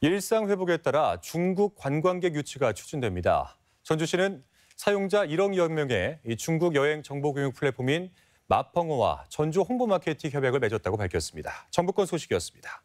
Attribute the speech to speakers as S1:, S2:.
S1: 일상 회복에 따라 중국 관광객 유치가 추진됩니다. 전주시는 사용자 1억여 명의 중국 여행 정보 교육 플랫폼인 마펑어와 전주 홍보 마케팅 협약을 맺었다고 밝혔습니다. 전북권 소식이었습니다.